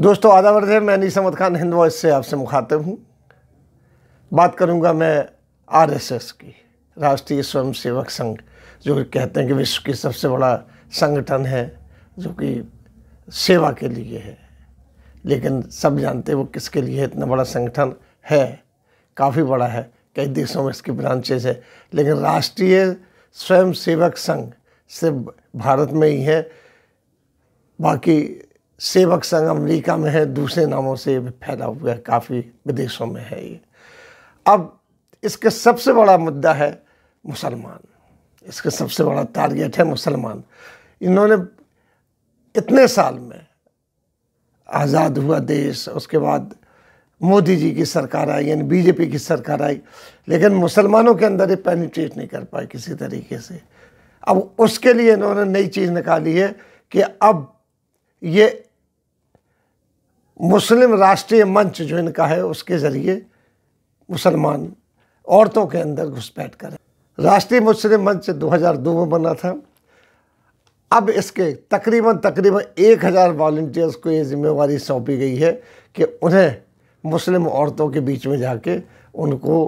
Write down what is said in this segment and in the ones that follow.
दोस्तों आदावर्ध है मैं नीसम खान हिंद वॉइस से आपसे मुखातिब हूँ बात करूँगा मैं आरएसएस की राष्ट्रीय स्वयंसेवक संघ जो कहते हैं कि विश्व की सबसे बड़ा संगठन है जो कि सेवा के लिए है लेकिन सब जानते वो किसके लिए इतना बड़ा संगठन है काफ़ी बड़ा है कई देशों में इसकी ब्रांचेज है लेकिन राष्ट्रीय स्वयंसेवक संघ सिर्फ भारत में ही है बाकी सेवक संघ अमरीका में है दूसरे नामों से फैला हुआ है काफ़ी विदेशों में है ये अब इसका सबसे बड़ा मुद्दा है मुसलमान इसका सबसे बड़ा टारगेट है मुसलमान इन्होंने इतने साल में आज़ाद हुआ देश उसके बाद मोदी जी की सरकार आई यानी बीजेपी की सरकार आई लेकिन मुसलमानों के अंदर ये पेनिट्रेट नहीं कर पाए किसी तरीके से अब उसके लिए इन्होंने नई चीज़ निकाली है कि अब ये मुस्लिम राष्ट्रीय मंच जो इनका है उसके ज़रिए मुसलमान औरतों के अंदर घुसपैठ करें राष्ट्रीय मुस्लिम मंच 2002 में बना था अब इसके तकरीबन तकरीबन एक हज़ार वॉल्टियर्स को ये जिम्मेवारी सौंपी गई है कि उन्हें मुस्लिम औरतों के बीच में जाके उनको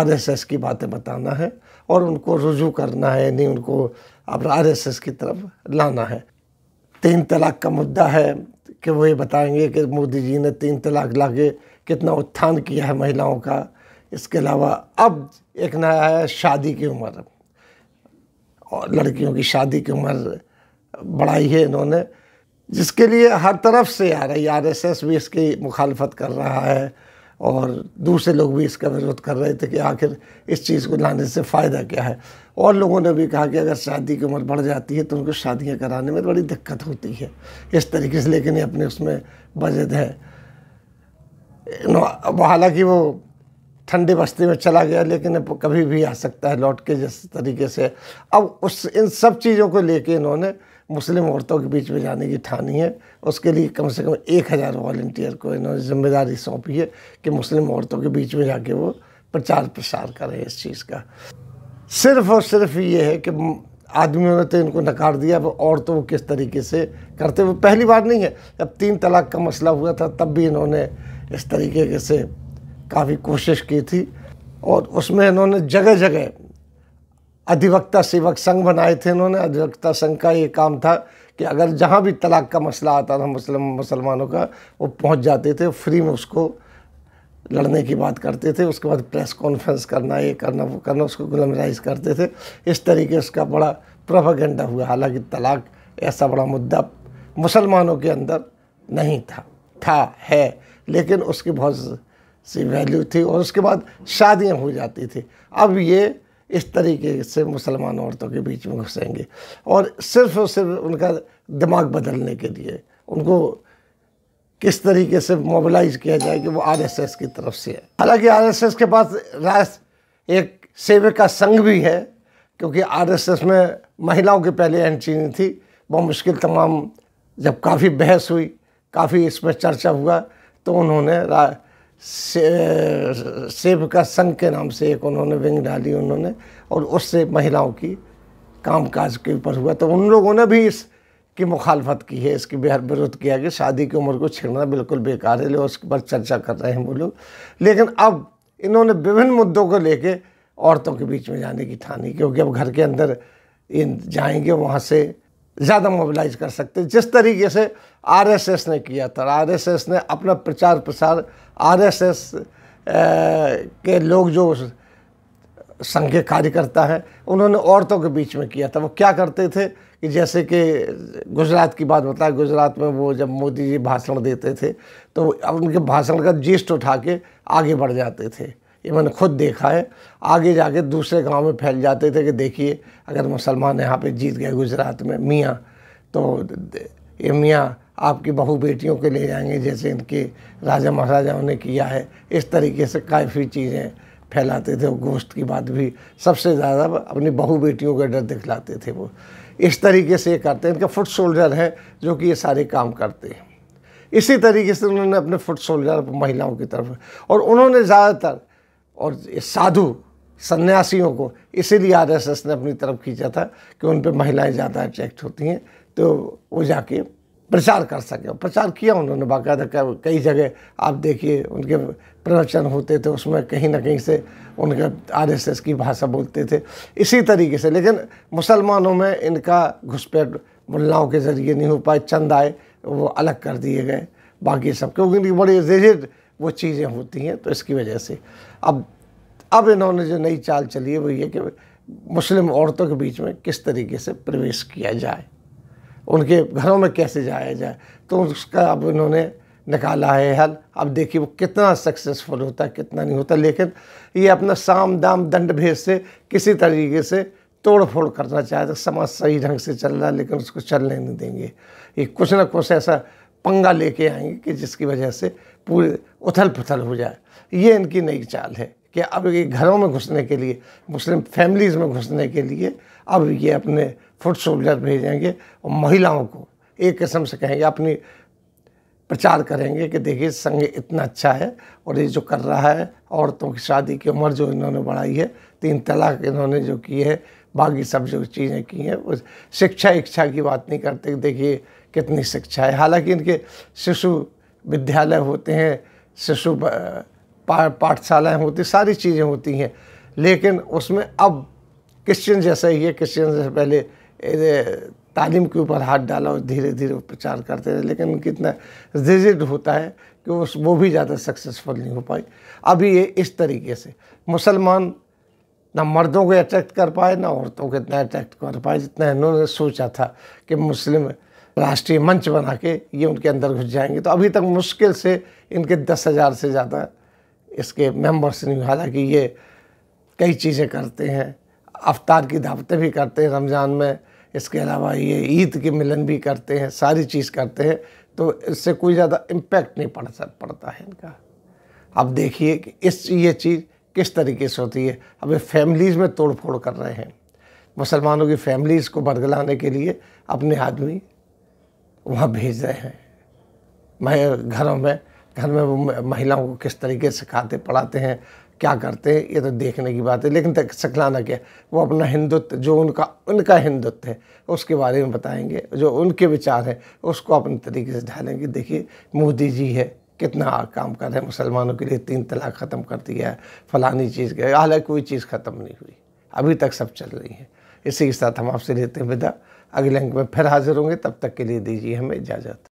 आरएसएस की बातें बताना है और उनको रुजू करना है यानी उनको अब आरएसएस की तरफ लाना है तीन तलाक का मुद्दा है कि वो ये बताएंगे कि मोदी जी ने तीन तलाक ला के कितना उत्थान किया है महिलाओं का इसके अलावा अब एक नया है शादी की उम्र और लड़कियों की शादी की उम्र बढ़ाई है इन्होंने जिसके लिए हर तरफ से आ रही आर एस एस भी इसकी मुखालफत कर रहा है और दूसरे लोग भी इसका विरोध कर रहे थे कि आखिर इस चीज़ को लाने से फ़ायदा क्या है और लोगों ने भी कहा कि अगर शादी की उम्र बढ़ जाती है तो उनको शादियाँ कराने में बड़ी दिक्कत होती है इस तरीके से लेकिन अपने उसमें बजट है हालांकि वो ठंडे बस्ती में चला गया लेकिन कभी भी आ सकता है लौट के जिस तरीके से अब उस इन सब चीज़ों को लेके इन्होंने मुस्लिम औरतों के बीच में जाने की ठानी है उसके लिए कम से कम एक हज़ार वॉल्टियर को इन्होंने जिम्मेदारी सौंपी है कि मुस्लिम औरतों के बीच में जाके वो प्रचार प्रसार करें इस चीज़ का सिर्फ और सिर्फ ये है कि आदमियों ने तो इनको नकार दिया वो औरतों को किस तरीके से करते हुए पहली बार नहीं है जब तीन तलाक का मसला हुआ था तब भी इन्होंने इस तरीके से काफ़ी कोशिश की थी और उसमें इन्होंने जगह जगह अधिवक्ता सेवक संघ बनाए थे इन्होंने अधिवक्ता संघ का ये काम था कि अगर जहाँ भी तलाक का मसला आता था मुस्लिम मुसलमानों का वो पहुँच जाते थे फ्री में उसको लड़ने की बात करते थे उसके बाद प्रेस कॉन्फ्रेंस करना ये करना वो करना उसको गुलमराइज करते थे इस तरीके उसका बड़ा प्रोपागेंडा हुआ हालांकि तलाक ऐसा बड़ा मुद्दा मुसलमानों के अंदर नहीं था था है लेकिन उसकी बहुत सी वैल्यू थी और उसके बाद शादियां हो जाती थी अब ये इस तरीके से मुसलमान औरतों के बीच में घुसेंगे और सिर्फ और सिर्फ उनका दिमाग बदलने के लिए उनको किस तरीके से मोबिलाइज किया जाए कि वो आरएसएस की तरफ से है हालांकि आरएसएस के पास राष्ट्र एक सेवे का संघ भी है क्योंकि आरएसएस में महिलाओं की पहले एंट्री थी बहुत मुश्किल तमाम जब काफ़ी बहस हुई काफ़ी इस पर चर्चा हुआ तो उन्होंने सेब का संघ के नाम से एक उन्होंने विंग डाली उन्होंने और उससे महिलाओं की कामकाज के ऊपर हुआ तो उन लोगों ने भी इसकी मुखालफत की है इसकी बेहद विरोध किया कि शादी की उम्र को छेड़ना बिल्कुल बेकार है उसके पर चर्चा कर रहे हैं वो लोग लेकिन अब इन्होंने विभिन्न मुद्दों को लेके औरतों के बीच में जाने की ठानी क्योंकि अब घर के अंदर इन जाएंगे वहाँ से ज़्यादा मोबिलाइज कर सकते जिस तरीके से आरएसएस ने किया था आरएसएस ने अपना प्रचार प्रसार आरएसएस के लोग जो संघ के कार्यकर्ता हैं उन्होंने औरतों के बीच में किया था वो क्या करते थे कि जैसे कि गुजरात की बात बताएं गुजरात में वो जब मोदी जी भाषण देते थे तो उनके भाषण का जिस्ट उठा के आगे बढ़ जाते थे ये मैंने खुद देखा है आगे जाके दूसरे गांव में फैल जाते थे कि देखिए अगर मुसलमान यहाँ पे जीत गए गुजरात में मियाँ तो ये मियाँ आपकी बहू बेटियों के ले जाएंगे जैसे इनके राजा महाराजाओं ने किया है इस तरीके से काफ़ी चीज़ें फैलाते थे वो गोश्त की बात भी सबसे ज़्यादा अपनी बहू बेटियों का डर दिखलाते थे वो इस तरीके से ये करते हैं इनका फुट सोल्जर है जो कि ये सारे काम करते हैं इसी तरीके से उन्होंने अपने फुट सोल्जर महिलाओं की तरफ और उन्होंने ज़्यादातर और साधु सन्यासियों को इसीलिए एस ने अपनी तरफ खींचा था कि उन पर महिलाएं ज़्यादा अट्रैक्ट होती हैं तो वो जाके प्रचार कर सके प्रचार किया उन्होंने बाकायदा कई जगह आप देखिए उनके प्रवचन होते थे उसमें कहीं ना कहीं से उनके आरएसएस की भाषा बोलते थे इसी तरीके से लेकिन मुसलमानों में इनका घुसपैठ मुल्लाओं के ज़रिए नहीं हो पाए चंद आए वो अलग कर दिए गए बाकी सब क्योंकि इनकी बड़ी रिजिड वो चीज़ें होती हैं तो इसकी वजह से अब अब इन्होंने जो नई चाल चली है वो ये कि मुस्लिम औरतों के बीच में किस तरीके से प्रवेश किया जाए उनके घरों में कैसे जाया जाए तो उसका अब इन्होंने निकाला है हल अब देखिए वो कितना सक्सेसफुल होता है कितना नहीं होता लेकिन ये अपना साम दाम दंड भेद से किसी तरीके से तोड़ फोड़ करना चाहते तो समाज सही ढंग से चल रहा है लेकिन उसको चलने नहीं देंगे ये कुछ ना कुछ ऐसा पंगा लेके आएंगे कि जिसकी वजह से पूरे उथल पुथल हो जाए ये इनकी नई चाल है कि अब ये घरों में घुसने के लिए मुस्लिम फैमिलीज़ में घुसने के लिए अब ये अपने फुट सोल्जर भेजेंगे और महिलाओं को एक किस्म से कहेंगे अपनी प्रचार करेंगे कि देखिए संघ इतना अच्छा है और ये जो कर रहा है औरतों की शादी की उम्र जो इन्होंने बढ़ाई है तीन तलाक इन्होंने जो की है बाकी सब जो चीज़ें की हैं वो शिक्षा इच्छा की बात नहीं करते देखिए कितनी शिक्षा है हालांकि इनके शिशु विद्यालय होते हैं शिशु पा, पाठशालाएँ होती सारी चीज़ें होती हैं लेकिन उसमें अब क्रिश्चियन जैसा ही है क्रिश्चियन जैसे पहले तालीम के ऊपर हाथ डाला और धीरे धीरे प्रचार करते रहे लेकिन कितना रिजिड होता है कि उस वो भी ज़्यादा सक्सेसफुल नहीं हो पाई अभी ये इस तरीके से मुसलमान ना मर्दों को अट्रैक्ट कर पाए ना औरतों को इतना अट्रैक्ट कर पाए जितना इन्होंने सोचा था कि मुस्लिम राष्ट्रीय मंच बना के ये उनके अंदर घुस जाएंगे तो अभी तक मुश्किल से इनके दस हज़ार से ज़्यादा इसके मेंबर्स नहीं हालांकि ये कई चीज़ें करते हैं अवतार की दावतें भी करते हैं रमज़ान में इसके अलावा ये ईद के मिलन भी करते हैं सारी चीज़ करते हैं तो इससे कोई ज़्यादा इम्पेक्ट नहीं पड़ सक पड़ता है इनका अब देखिए कि इस ये चीज़ किस तरीके से होती है अब ये फैमिलीज़ में तोड़फोड़ कर रहे हैं मुसलमानों की फैमिलीज़ को बरगलाने के लिए अपने आदमी वहाँ भेज रहे हैं मैं घरों में घर में वो महिलाओं को किस तरीके से खाते पढ़ाते हैं क्या करते हैं ये तो देखने की बात है लेकिन सकलाना क्या वो अपना हिंदुत्व जो उनका उनका हिंदुत्व है उसके बारे में बताएंगे जो उनके विचार हैं उसको अपने तरीके से ढालेंगे देखिए मोदी जी है कितना काम कर रहे हैं मुसलमानों के लिए तीन तलाक ख़त्म कर दिया है फलानी चीज़ के हालांकि कोई चीज़ ख़त्म नहीं हुई अभी तक सब चल रही है इसी के साथ हम आपसे लेते हैं विदा अगले अंक में फिर हाजिर होंगे तब तक के लिए दीजिए हमें इजाज़त